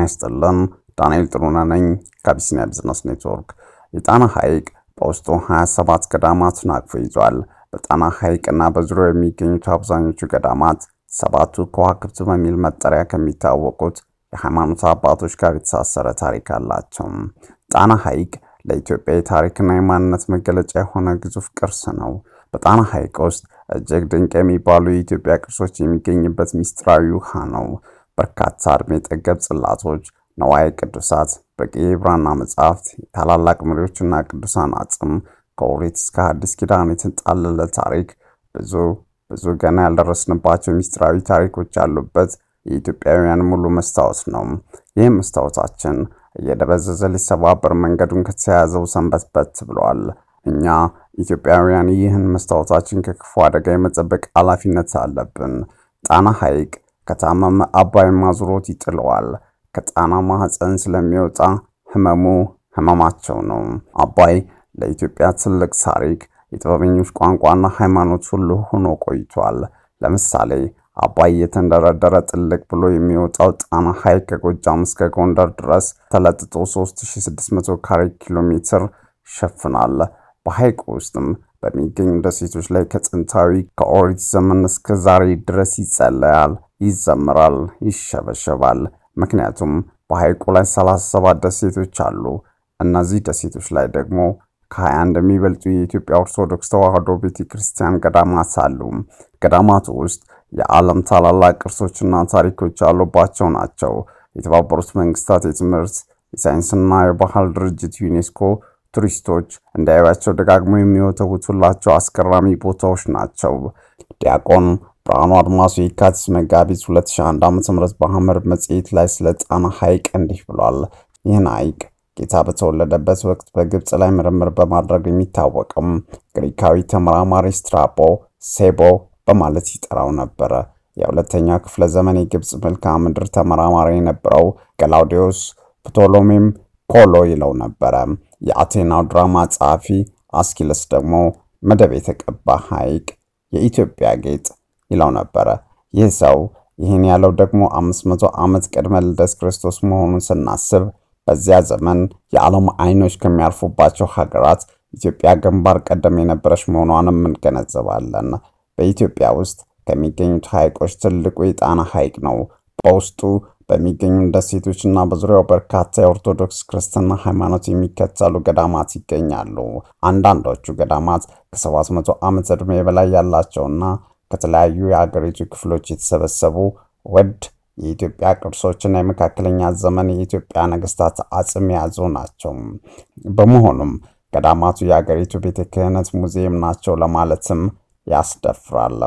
ጤና ይስጥልን። ዳንኤል ጥሩና ነኝ ከአቢሲኒያ ቢዝነስ ኔትወርክ። የጣና ሐይቅ በውስጡ 27 ገዳማትን አቅፎ ይዟል። በጣና ሐይቅና በዙሪያው የሚገኙት አብዛኞቹ ገዳማት ሰባቱ ከዋክብት በሚል መጠሪያ ከሚታወቁት የሃይማኖት አባቶች ጋር የተሳሰረ ታሪክ አላቸው። ጣና ሐይቅ ለኢትዮጵያ የታሪክና የማንነት መገለጫ የሆነ ግዙፍ ቅርስ ነው። በጣና ሐይቅ ውስጥ እጅግ ድንቅ የሚባሉ የኢትዮጵያ ቅርሶች የሚገኝበት ሚስጥራዊ ውሃ ነው። በርካታ ዕድሜ ጠገብ ጽላቶች፣ ነዋይ ቅዱሳት፣ በቂ ብራና መጻሕፍት፣ የታላላቅ መሪዎችና ቅዱሳን አጽም፣ ከኦሪት እስከ ሐዲስ ኪዳን የተንጣለለ ታሪክ፣ ብዙ ብዙ ገና ያልደረስንባቸው ሚስጢራዊ ታሪኮች ያሉበት የኢትዮጵያውያን ሙሉ መስታወት ነው። ይህም መስታወታችን እየደበዘዘ ሊሰባበር መንገዱን ከተያያዘው ሰንበትበት ብሏል። እኛ ኢትዮጵያውያን ይህን መስታወታችን ከክፉ አደጋ የመጠበቅ ኃላፊነት አለብን። ጣና ሐይቅ ከታመም አባይ ማዝሮት ይጥለዋል። ከጣና ማህፀን ስለሚወጣ ህመሙ ህመማቸው ነው። አባይ ለኢትዮጵያ ትልቅ ታሪክ፣ የጥበበኞች ቋንቋና ሃይማኖት ሁሉ ሆኖ ቆይቷል። ለምሳሌ አባይ የተንደረደረ ጥልቅ ብሎ የሚወጣው ጣና ሐይቅ ከጎጃም እስከ ጎንደር ድረስ ተለጥጦ 3600 ካሬ ኪሎ ሜትር ይሸፍናል። በሐይቁ ውስጥም በሚገኙ ደሴቶች ላይ ከጥንታዊ ከኦሪት ዘመን እስከ ዛሬ ድረስ ይጸለያል። ይዘምራል፣ ይሸበሸባል። ምክንያቱም በሐይቁ ላይ 37 ደሴቶች አሉ። እነዚህ ደሴቶች ላይ ደግሞ ከ21 የሚበልጡ የኢትዮጵያ ኦርቶዶክስ ተዋሕዶ ቤተ ክርስቲያን ገዳማት አሉ። ገዳማቱ ውስጥ የዓለም ታላላቅ ቅርሶችና ታሪኮች ያሉባቸው ናቸው። የተባበሩት መንግስታት የትምህርት የሳይንስና የባህል ድርጅት ዩኔስኮ ቱሪስቶች እንዳያዩዋቸው ደጋግሞ የሚወተውቱላቸው አስገራሚ ቦታዎች ናቸው። ዲያቆን ብርሃኑ አድማሱ የካቲት መጋቢት 2001 ዓ ም በሐመር መጽሔት ላይ ስለ ጣና ሐይቅ እንዲህ ብሏል። ይህን ሐይቅ ጌታ በተወለደበት ወቅት በግብፅ ላይ ምርምር በማድረግ የሚታወቅም ግሪካዊ ተመራማሪ ስትራቦ ሴቦ በማለት ይጠራው ነበረ። የሁለተኛው ክፍለ ዘመን የግብፅ መልክዓ ምድር ተመራማሪ የነበረው ገላውዲዮስ ፕቶሎሜም ኮሎ ይለው ነበረ። የአቴናው ድራማ ጸሐፊ አስኪለስ ደግሞ መደብ የተቀባ ሐይቅ የኢትዮጵያ ጌጥ ይለው ነበረ። ይህ ሰው ይህን ያለው ደግሞ 500 ዓመት ቅድመ ልደት ክርስቶስ መሆኑን ስናስብ በዚያ ዘመን የዓለም አይኖች ከሚያርፉባቸው ሀገራት ኢትዮጵያ ግንባር ቀደም የነበረች መሆኗንም እንገነዘባለን። በኢትዮጵያ ውስጥ ከሚገኙት ሐይቆች ትልቁ የጣና ሐይቅ ነው። በውስጡ በሚገኙ ደሴቶችና በዙሪያው በርካታ የኦርቶዶክስ ክርስትና ሃይማኖት የሚከተሉ ገዳማት ይገኛሉ። አንዳንዶቹ ገዳማት ከ700 ዓመት ዕድሜ በላይ ያላቸውና ከተለያዩ የአገሪቱ ክፍሎች የተሰበሰቡ ውድ የኢትዮጵያ ቅርሶችና የመካከለኛ ዘመን የኢትዮጵያ ነገስታት አጽም የያዙ ናቸው። በመሆኑም ገዳማቱ የአገሪቱ ቤተ ክህነት ሙዚየም ናቸው ለማለትም ያስደፍራል።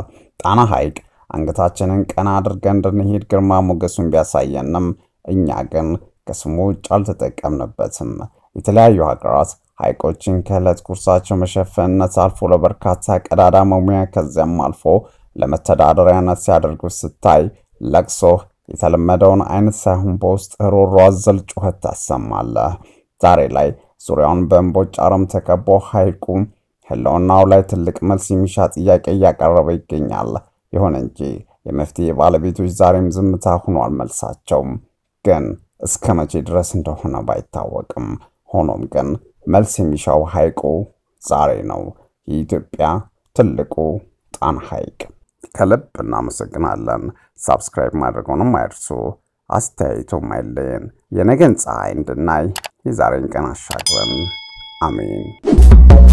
ጣና ሐይቅ አንገታችንን ቀና አድርገን እንድንሄድ ግርማ ሞገሱን ቢያሳየንም እኛ ግን ከስሙ ውጭ አልተጠቀምንበትም። የተለያዩ ሀገራት ሐይቆችን ከዕለት ቁርሳቸው መሸፈንነት አልፎ ለበርካታ ቀዳዳ መሙያ ከዚያም አልፎ ለመተዳደሪያነት ሲያደርጉ ስታይ ለቅሶ የተለመደውን አይነት ሳይሆን በውስጥ ሮሮ አዘል ጩኸት ታሰማለህ። ዛሬ ላይ ዙሪያውን በእንቦጭ አረም ተከቦ ሐይቁ ህልውናው ላይ ትልቅ መልስ የሚሻ ጥያቄ እያቀረበ ይገኛል። ይሁን እንጂ የመፍትሄ ባለቤቶች ዛሬም ዝምታ ሆኗል። መልሳቸውም ግን እስከ መቼ ድረስ እንደሆነ ባይታወቅም ሆኖም ግን መልስ የሚሻው ሐይቁ ዛሬ ነው የኢትዮጵያ ትልቁ ጣና ሐይቅ። ከልብ እናመሰግናለን። ሳብስክራይብ ማድረጉንም አይርሱ። አስተያየቱም አይለየን። የነገን ፀሐይ እንድናይ የዛሬን ቀን አሻግረን አሜን።